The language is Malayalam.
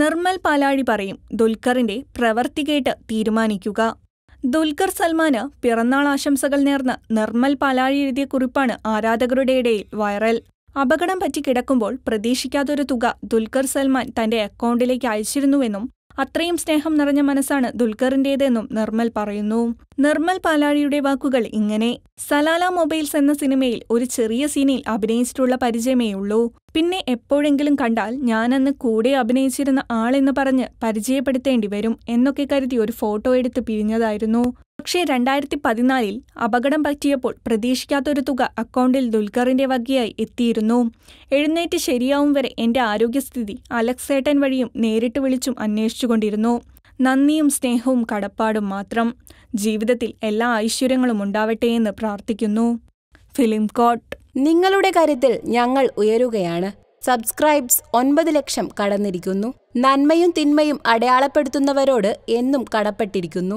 നിർമ്മൽ പാലാഴി പറയും ദുൽഖറിന്റെ പ്രവൃത്തി കേട്ട് തീരുമാനിക്കുക ദുൽഖർ സൽമാന് പിറന്നാൾ ആശംസകൾ നേർന്ന് നിർമ്മൽ പാലാഴി എഴുതിയ കുറിപ്പാണ് ആരാധകരുടെ ഇടയിൽ വൈറൽ അപകടം പറ്റി കിടക്കുമ്പോൾ പ്രതീക്ഷിക്കാത്തൊരു തുക ദുൽഖർ സൽമാൻ തന്റെ അക്കൗണ്ടിലേക്ക് അയച്ചിരുന്നുവെന്നും അത്രയും സ്നേഹം നിറഞ്ഞ മനസ്സാണ് ദുൽഖറിന്റേതെന്നും നിർമ്മൽ പറയുന്നു നിർമ്മൽ പാലാഴിയുടെ വാക്കുകൾ ഇങ്ങനെ സലാല മൊബൈൽസ് എന്ന സിനിമയിൽ ഒരു ചെറിയ സീനിൽ അഭിനയിച്ചിട്ടുള്ള പരിചയമേ ഉള്ളൂ പിന്നെ എപ്പോഴെങ്കിലും കണ്ടാൽ ഞാനന്ന് കൂടെ അഭിനയിച്ചിരുന്ന ആളെന്ന് പറഞ്ഞ് പരിചയപ്പെടുത്തേണ്ടി വരും എന്നൊക്കെ കരുതി ഒരു ഫോട്ടോ എടുത്ത് പിരിഞ്ഞതായിരുന്നു പക്ഷേ രണ്ടായിരത്തി പതിനാലിൽ അപകടം പറ്റിയപ്പോൾ പ്രതീക്ഷിക്കാത്തൊരു തുക അക്കൗണ്ടിൽ ദുൽഖറിന്റെ വകയായി എത്തിയിരുന്നു എഴുന്നേറ്റ് ശരിയാവും വരെ എന്റെ ആരോഗ്യസ്ഥിതി അലക്സേട്ടൻ വഴിയും നേരിട്ട് വിളിച്ചും അന്വേഷിച്ചുകൊണ്ടിരുന്നു നന്ദിയും സ്നേഹവും കടപ്പാടും മാത്രം ജീവിതത്തിൽ എല്ലാ ഐശ്വര്യങ്ങളും ഉണ്ടാവട്ടെ എന്ന് പ്രാർത്ഥിക്കുന്നു ഫിലിം കോട്ട് നിങ്ങളുടെ കാര്യത്തിൽ ഞങ്ങൾ ഉയരുകയാണ് സബ്സ്ക്രൈബ്സ് ഒൻപത് ലക്ഷം കടന്നിരിക്കുന്നു നന്മയും തിന്മയും അടയാളപ്പെടുത്തുന്നവരോട് എന്നും കടപ്പെട്ടിരിക്കുന്നു